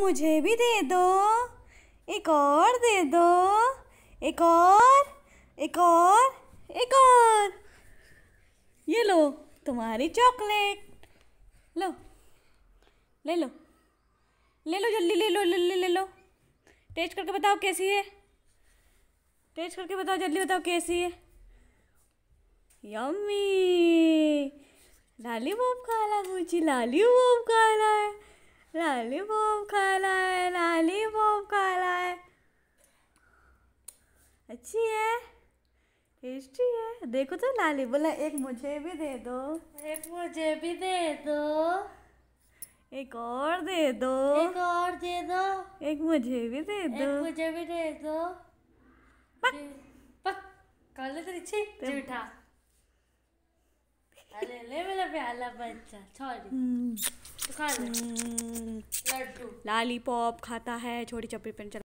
मुझे भी दे दो एक और दे दो एक और एक और एक और ये लो तुम्हारी चॉकलेट लो ले लो ले लो जल्दी ले लो जल्दी ले लो टेस्ट करके बताओ कैसी है टेस्ट करके बताओ जल्दी बताओ कैसी है यम्मी लाली बॉब खा मुझे लाली बॉब खाला है लॉलीपॉप खाला है लॉलीपॉप खाला है अच्छी है टेस्टी है देखो तो लाली बोला एक मुझे भी दे दो एक मुझे भी दे दो एक और दे दो एक और दे दो एक मुझे भी दे दो एक मुझे भी दे दो कॉलेज रिची तो तो- झूठा अरे ले मेरा प्याला बच्चा सॉरी हम्म। तो खा ले हम्म। पॉप खाता है छोटी चपड़ी पहन चल